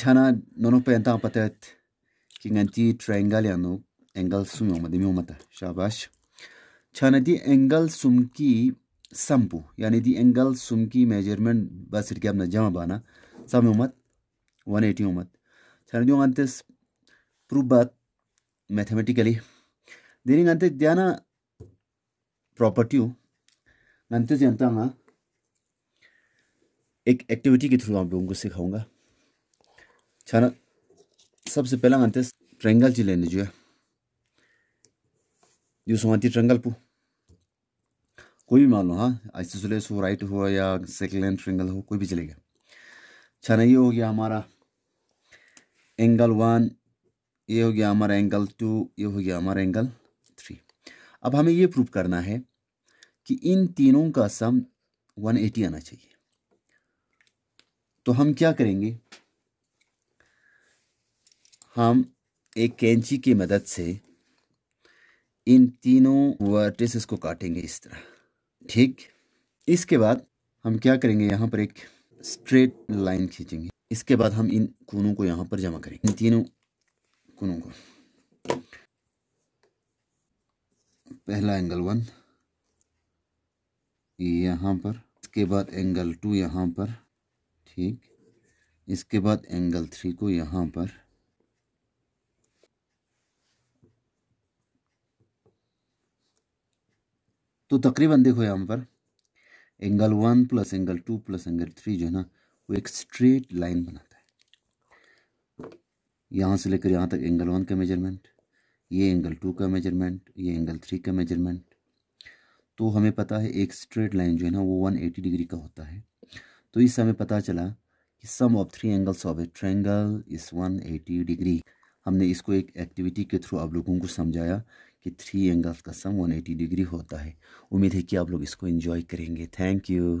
chana nono pe anta patet ki nganti triangle ya angle sum yo madimi mata shabash chana di angle sum ki sampu yani di angle sum ki measurement basir ki na jama bana sam yo mat 180 yo mat chana di antes prove bat mathematically dering ngante diana property हो जानते जानता हाँ एक activity के through आप लोगों को सिखाऊंगा छान सबसे पहला आते ट्रेंगल ची लेने जो है जो सुहाती ट्रेंगल पू कोई भी मान लो हाँ ऐसे सुले सो राइट हो या सेकेंड लेन ट्रेंगल हो कोई भी चलेगा छाना अच्छा, ये हो गया हमारा एंगल वन ये हो गया हमारा एंगल टू ये हो गया हमारा एंगल थ्री अब हमें ये प्रूव करना है कि इन तीनों का सम 180 आना चाहिए तो हम क्या करेंगे हम एक कैंची की मदद से इन तीनों वर्टिसेस को काटेंगे इस तरह ठीक इसके बाद हम क्या करेंगे यहाँ पर एक स्ट्रेट लाइन खींचेंगे इसके बाद हम इन कोनों को यहाँ पर जमा करेंगे इन तीनों कोनों को पहला एंगल वन यहाँ पर इसके बाद एंगल टू यहाँ पर ठीक इसके बाद एंगल थ्री को यहाँ पर तो तकरीबन देखो यहाँ पर angle one plus angle two plus angle three जो है ना वो एक स्ट्रेट लाइन बनाता है यहाँ से लेकर यहाँ तक एंगल वन का मेजरमेंट ये एंगल टू का मेजरमेंट ये एंगल थ्री का मेजरमेंट तो हमें पता है एक स्ट्रेट लाइन जो है ना वो वन एटी डिग्री का होता है तो इससे हमें पता चला कि sum of three angles of a triangle is one eighty degree हमने इसको एक एक्टिविटी के थ्रू आप लोगों को समझाया कि थ्री एंगल्स का सम 180 डिग्री होता है उम्मीद है कि आप लोग इसको एंजॉय करेंगे थैंक यू